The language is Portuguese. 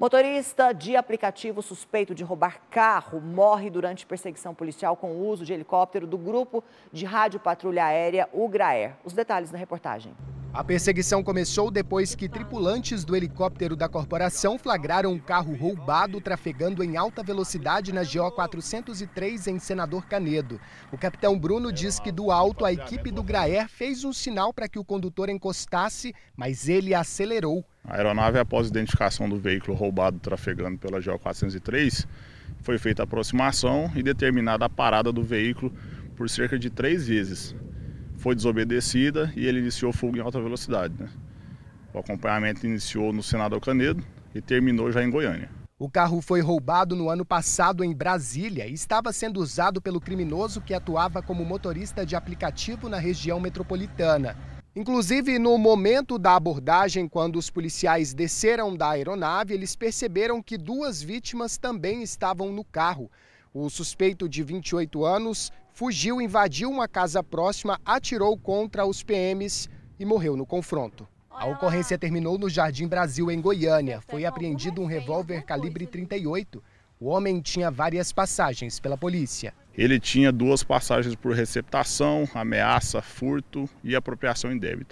Motorista de aplicativo suspeito de roubar carro morre durante perseguição policial com o uso de helicóptero do grupo de rádio patrulha aérea Ugraer. Os detalhes na reportagem. A perseguição começou depois que tripulantes do helicóptero da corporação flagraram um carro roubado trafegando em alta velocidade na GO 403 em Senador Canedo. O capitão Bruno diz que do alto a equipe do Graer fez um sinal para que o condutor encostasse, mas ele acelerou. A aeronave, após identificação do veículo roubado trafegando pela GO 403, foi feita a aproximação e determinada a parada do veículo por cerca de três vezes foi desobedecida e ele iniciou fuga em alta velocidade. Né? O acompanhamento iniciou no Senado Alcanedo e terminou já em Goiânia. O carro foi roubado no ano passado em Brasília e estava sendo usado pelo criminoso que atuava como motorista de aplicativo na região metropolitana. Inclusive, no momento da abordagem, quando os policiais desceram da aeronave, eles perceberam que duas vítimas também estavam no carro. O suspeito de 28 anos fugiu, invadiu uma casa próxima, atirou contra os PMs e morreu no confronto. A ocorrência terminou no Jardim Brasil, em Goiânia. Foi apreendido um revólver calibre 38. O homem tinha várias passagens pela polícia. Ele tinha duas passagens por receptação, ameaça, furto e apropriação em débito.